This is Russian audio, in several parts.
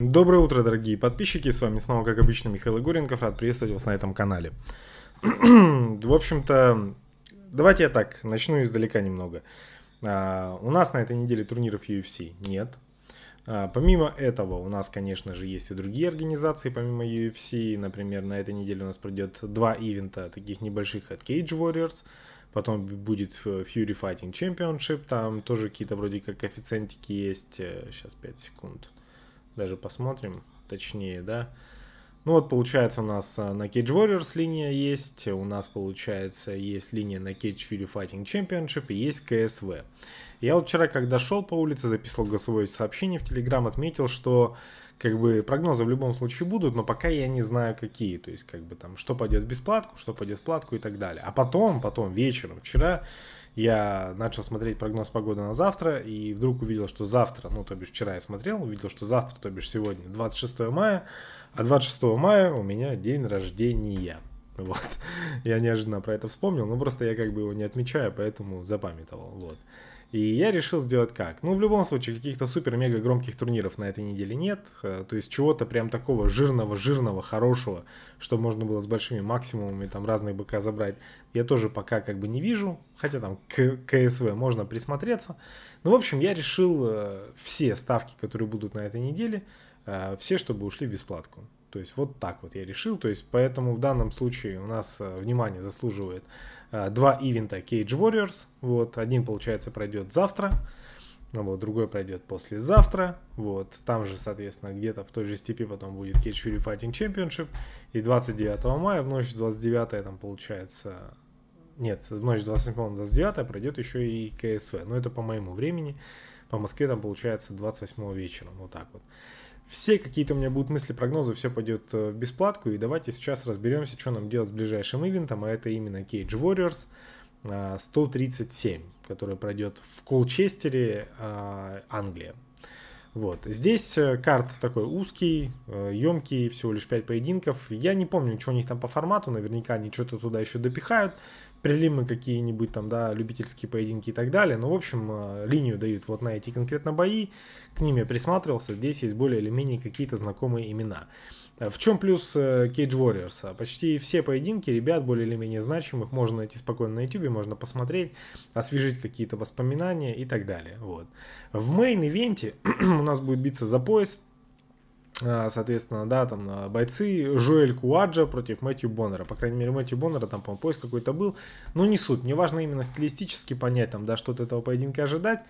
Доброе утро, дорогие подписчики, с вами снова, как обычно, Михаил Игоренков, рад приветствовать вас на этом канале. В общем-то, давайте я так, начну издалека немного. А, у нас на этой неделе турниров UFC нет. А, помимо этого, у нас, конечно же, есть и другие организации, помимо UFC. Например, на этой неделе у нас пройдет два ивента, таких небольших от Cage Warriors, потом будет Fury Fighting Championship, там тоже какие-то вроде как коэффициентики есть. Сейчас э, 5 секунд даже посмотрим точнее, да. Ну вот, получается, у нас э, на Cage Warriors линия есть, у нас, получается, есть линия на Cage Fury Fighting Championship и есть КСВ. Я вот вчера, когда шел по улице, записал голосовое сообщение в Telegram, отметил, что как бы прогнозы в любом случае будут, но пока я не знаю какие. То есть, как бы там, что пойдет в бесплатку, что пойдет в платку и так далее. А потом, потом, вечером, вчера я начал смотреть прогноз погоды на завтра, и вдруг увидел, что завтра, ну, то бишь вчера я смотрел, увидел, что завтра, то бишь сегодня, 26 мая, а 26 мая у меня день рождения. Вот. Я неожиданно про это вспомнил, но просто я как бы его не отмечаю, поэтому запамятовал. Вот. И я решил сделать как? Ну, в любом случае, каких-то супер-мега громких турниров на этой неделе нет. Э, то есть чего-то прям такого жирного, жирного, хорошего, что можно было с большими максимумами там разные БК забрать, я тоже пока как бы не вижу. Хотя там к КСВ можно присмотреться. Ну, в общем, я решил э, все ставки, которые будут на этой неделе, э, все, чтобы ушли в бесплатку. То есть вот так вот я решил. То есть поэтому в данном случае у нас внимание заслуживает Э, два ивента Cage Warriors. Вот, один, получается, пройдет завтра, а вот, другой пройдет послезавтра. Вот, там же, соответственно, где-то в той же степи потом будет Cage Fury Fighting Championship. И 29 мая, в ночь 29 там, получается, нет, в ночь 27-29 пройдет еще и КСВ. Но это по моему времени. По Москве там получается 28 вечера. Вот так вот все какие-то у меня будут мысли, прогнозы, все пойдет э, в бесплатку. И давайте сейчас разберемся, что нам делать с ближайшим ивентом, а это именно Cage Warriors 137, который пройдет в Колчестере, а, Англия. Вот. Здесь э, карт такой узкий, емкий, э, всего лишь 5 поединков. Я не помню, что у них там по формату, наверняка они что-то туда еще допихают. Прилимы какие-нибудь там, да, любительские поединки и так далее. Но, ну, в общем, э, линию дают вот на эти конкретно бои. К ним я присматривался. Здесь есть более или менее какие-то знакомые имена. В чем плюс Cage Warriors? Почти все поединки ребят более или менее значимых можно найти спокойно на YouTube, можно посмотреть, освежить какие-то воспоминания и так далее. Вот. В мейн-ивенте у нас будет биться за пояс, а, соответственно, да, там а, бойцы Жоэль Куаджа против Мэтью Боннера. По крайней мере, Мэтью Боннера там, по-моему, поиск какой-то был. Но ну, не суть. Не важно именно стилистически понять, там, да, что от этого поединка ожидать.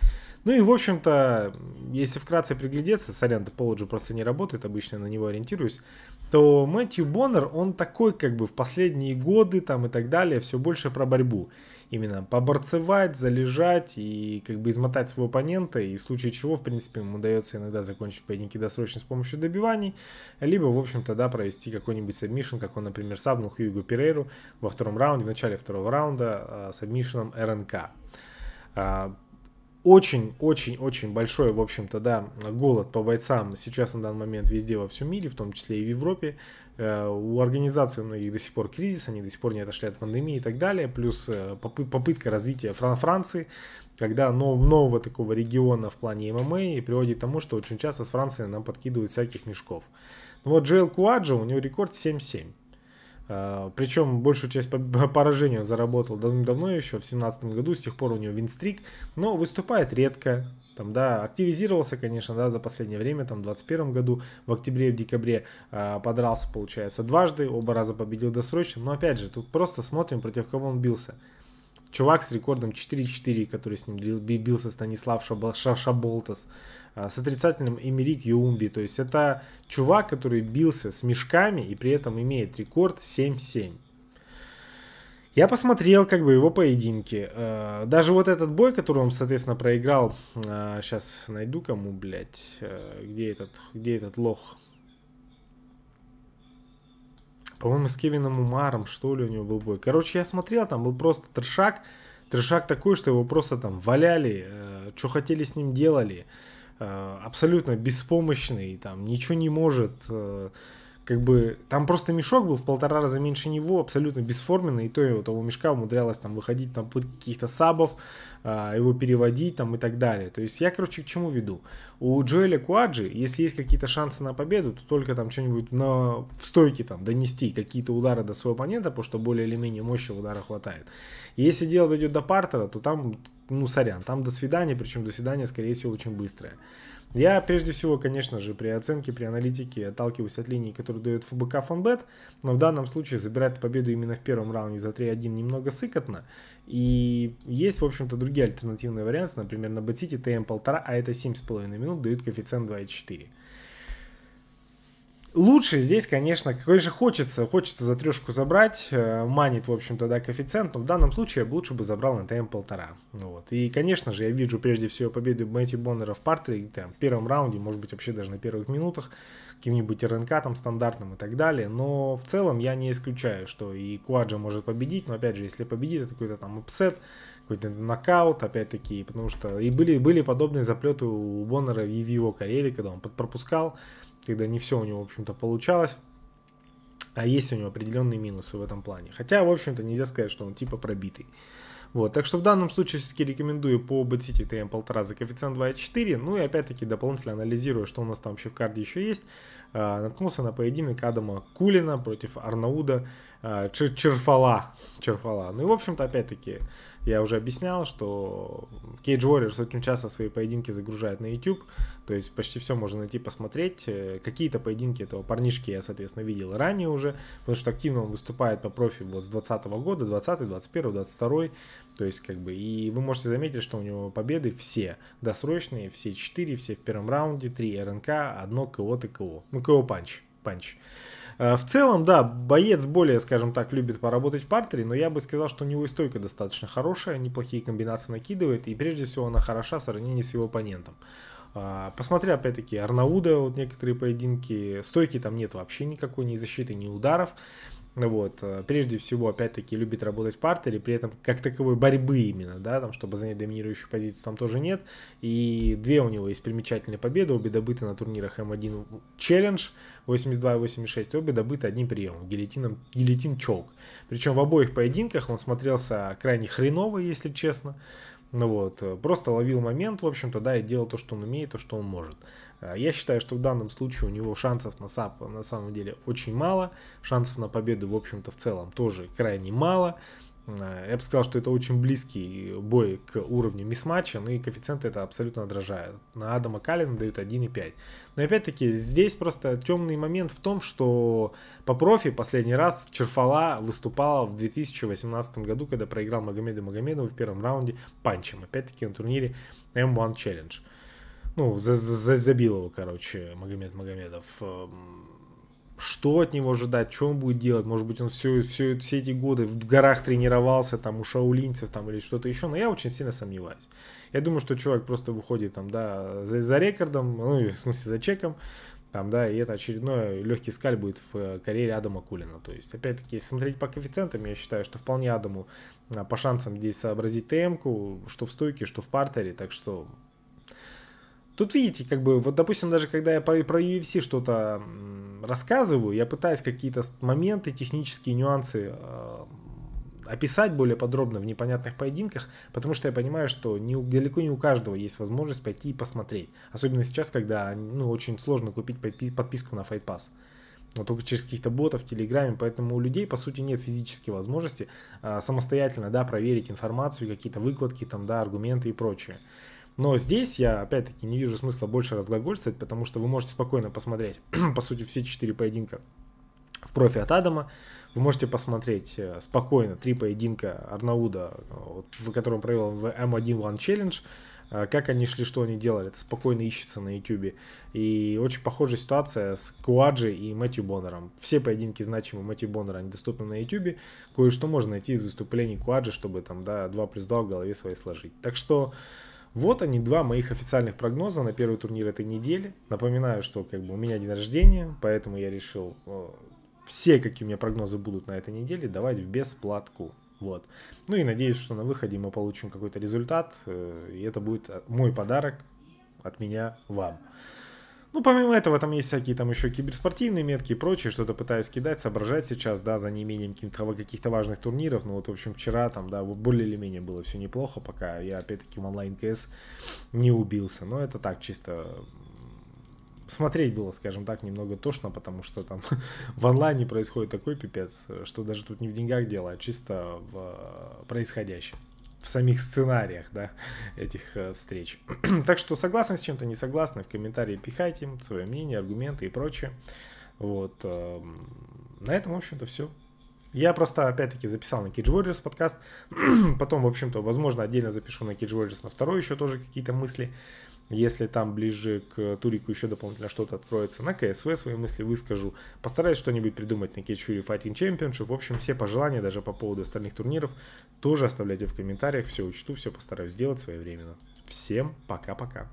Ну и, в общем-то, если вкратце приглядеться, сорян, Полоджи просто не работает, обычно на него ориентируюсь, то Мэтью Боннер, он такой, как бы, в последние годы там и так далее, все больше про борьбу именно поборцевать, залежать и как бы измотать своего оппонента, и в случае чего, в принципе, ему удается иногда закончить поединки досрочно с помощью добиваний, либо, в общем-то, да, провести какой-нибудь сабмишн, как он, например, сабнул Хьюго Перейру во втором раунде, в начале второго раунда а, сабмишном РНК. А, очень-очень-очень большой, в общем-то, да, голод по бойцам сейчас на данный момент везде во всем мире, в том числе и в Европе. Э, у организации у многих до сих пор кризис, они до сих пор не отошли от пандемии и так далее. Плюс э, попытка развития Фран Франции, когда нового такого региона в плане ММА приводит к тому, что очень часто с Франции нам подкидывают всяких мешков. Ну вот Джоэл Куаджо, у него рекорд 7-7. А, Причем большую часть поражений он заработал давным-давно еще, в семнадцатом году, с тех пор у него винстрик, но выступает редко. Там, да, активизировался, конечно, да, за последнее время, там, в 21 году, в октябре и в декабре э, подрался, получается, дважды, оба раза победил досрочно, но, опять же, тут просто смотрим, против кого он бился чувак с рекордом 4-4, который с ним бился Станислав Шаболтас, а, с отрицательным Эмерик Юмби, То есть это чувак, который бился с мешками и при этом имеет рекорд 7-7. Я посмотрел как бы его поединки. А, даже вот этот бой, который он, соответственно, проиграл. Сейчас а, найду кому, блядь. Где этот, где этот лох? По-моему, с Кевином Умаром, что ли, у него был бой. Короче, я смотрел, там был просто трешак. Трешак такой, что его просто там валяли, э, что хотели с ним делали. Э, абсолютно беспомощный, там ничего не может. Э, как бы там просто мешок был в полтора раза меньше него, абсолютно бесформенный, и то его того мешка умудрялось там выходить там под каких-то сабов, а, его переводить там и так далее. То есть я, короче, к чему веду? У Джоэля Куаджи, если есть какие-то шансы на победу, то только там что-нибудь на... в стойке там донести какие-то удары до своего оппонента, потому что более или менее мощи удара хватает. Если дело дойдет до партера, то там, ну, сорян, там до свидания, причем до свидания, скорее всего, очень быстрое. Я, прежде всего, конечно же, при оценке, при аналитике отталкиваюсь от линии, которую дает ФБК Фонбет, но в данном случае забирать победу именно в первом раунде за 3-1 немного сыкотно. И есть, в общем-то, другие альтернативные варианты, например, на Бэтсити ТМ полтора, а это 7,5 минут, дают коэффициент 2,4. Лучше здесь, конечно, какой же хочется, хочется за трешку забрать, э, манит, в общем-то, да, коэффициент, но в данном случае я бы лучше бы забрал на ТМ полтора, ну вот. И, конечно же, я вижу прежде всего победу Мэтти Боннера в партере, там, в первом раунде, может быть, вообще даже на первых минутах, каким-нибудь РНК там стандартным и так далее, но в целом я не исключаю, что и Куаджа может победить, но, опять же, если победит, это какой-то там апсет, какой-то нокаут, опять-таки, потому что и были, были подобные заплеты у Боннера в его карьере, когда он пропускал когда не все у него, в общем-то, получалось. А есть у него определенные минусы в этом плане. Хотя, в общем-то, нельзя сказать, что он типа пробитый. Вот, так что в данном случае все-таки рекомендую по BetCity TM1.5 за коэффициент 2.4. Ну и опять-таки дополнительно анализируя, что у нас там вообще в карде еще есть, а, наткнулся на поединок Адама Кулина против Арнауда а, чер черфала. черфала. Ну и, в общем-то, опять-таки, я уже объяснял, что Cage Warriors очень часто свои поединки загружает на YouTube, то есть почти все можно найти, посмотреть. Э, какие-то поединки этого парнишки я, соответственно, видел ранее уже, потому что активно он выступает по профи вот с 20 -го года, 20 21 22 то есть как бы, и вы можете заметить, что у него победы все досрочные, все 4, все в первом раунде, 3 РНК, одно КО, ТКО, ну КО панч, панч. Э, в целом, да, боец более, скажем так, любит поработать в партере, но я бы сказал, что у него и стойка достаточно хорошая, неплохие комбинации накидывает, и прежде всего она хороша в сравнении с его оппонентом. А, посмотря опять-таки, Арнауда, вот некоторые поединки, стойки там нет вообще никакой, ни защиты, ни ударов. Вот. Э, прежде всего, опять-таки, любит работать в партере, при этом как таковой борьбы именно, да, там, чтобы занять доминирующую позицию, там тоже нет. И две у него есть примечательные победы, обе добыты на турнирах М1 Challenge 82 и 86, обе добыты одним приемом, гильотином, гильотин-чоук. Причем в обоих поединках он смотрелся крайне хреново, если честно. Ну вот, э, просто ловил момент, в общем-то, да, и делал то, что он умеет, то, что он может. Э, я считаю, что в данном случае у него шансов на, сап на самом деле очень мало, шансов на победу, в общем-то, в целом тоже крайне мало. Э, я бы сказал, что это очень близкий бой к уровню мисс-матча, ну и коэффициенты это абсолютно отражают. На Адама Каллина дают 1,5. Но опять-таки, здесь просто темный момент в том, что по профи последний раз Черфала выступала в 2018 году, когда проиграл Магомеду Магомедову в первом раунде панчем. Опять-таки на турнире M1 эм Challenge. Ну, -за забил его, короче, Магомед Магомедов. Эм, что от него ожидать, что он будет делать. Может быть, он все, все, все эти годы в горах тренировался, там, у шаулинцев там, или что-то еще, но я очень сильно сомневаюсь. Я думаю, что чувак просто выходит там, да, за, за рекордом, ну, в смысле, за чеком, там, да, и это очередной легкий скаль будет в э, карьере Адама Кулина. То есть, опять-таки, если смотреть по коэффициентам, я считаю, что вполне Адаму а, по шансам здесь сообразить тм что в стойке, что в партере, так что Тут видите, как бы, вот, допустим, даже когда я про UFC что-то рассказываю, я пытаюсь какие-то моменты, технические нюансы э, описать более подробно в непонятных поединках, потому что я понимаю, что не, далеко не у каждого есть возможность пойти и посмотреть. Особенно сейчас, когда ну, очень сложно купить подписку на Fight Pass. Но только через каких-то ботов в Телеграме, поэтому у людей, по сути, нет физической возможности э, самостоятельно, да, проверить информацию, какие-то выкладки, там, да, аргументы и прочее. Но здесь я, опять-таки, не вижу смысла больше разглагольствовать, потому что вы можете спокойно посмотреть, по сути, все четыре поединка в профи от Адама. Вы можете посмотреть э, спокойно три поединка Арнауда, э, в котором провел в M1 One Challenge, э, как они шли, что они делали. Это спокойно ищется на YouTube. И очень похожая ситуация с Куаджи и Мэтью Боннером. Все поединки значимые Мэтью Боннера, они доступны на YouTube. Кое-что можно найти из выступлений Куаджи, чтобы там, да, 2 плюс 2 в голове своей сложить. Так что вот они, два моих официальных прогноза на первый турнир этой недели. Напоминаю, что как бы у меня день рождения, поэтому я решил э, все, какие у меня прогнозы будут на этой неделе, давать в бесплатку. Вот. Ну и надеюсь, что на выходе мы получим какой-то результат, э, и это будет э, мой подарок от меня вам. Ну, помимо этого, там есть всякие там еще киберспортивные метки и прочее, что-то пытаюсь кидать, соображать сейчас, да, за неимением каких-то, каких-то важных турниров. Ну, вот, в общем, вчера там, да, более или менее было все неплохо, пока я, опять-таки, в онлайн-КС не убился. Но это так, чисто смотреть было, скажем так, немного тошно, потому что там в онлайне происходит такой пипец, что даже тут не в деньгах дело, а чисто в э, происходящем в самих сценариях, да, этих э, встреч. так что согласны с чем-то, не согласны, в комментарии пихайте свое мнение, аргументы и прочее. Вот. Эм, на этом, в общем-то, все. Я просто, опять-таки, записал на Cage Warriors подкаст. Потом, в общем-то, возможно, отдельно запишу на Cage Warriors на второй еще тоже какие-то мысли. Если там ближе к Турику еще дополнительно что-то откроется, на КСВ свои мысли выскажу. Постараюсь что-нибудь придумать на Кетчури Fighting Championship. В общем, все пожелания даже по поводу остальных турниров тоже оставляйте в комментариях. Все учту, все постараюсь сделать своевременно. Всем пока-пока.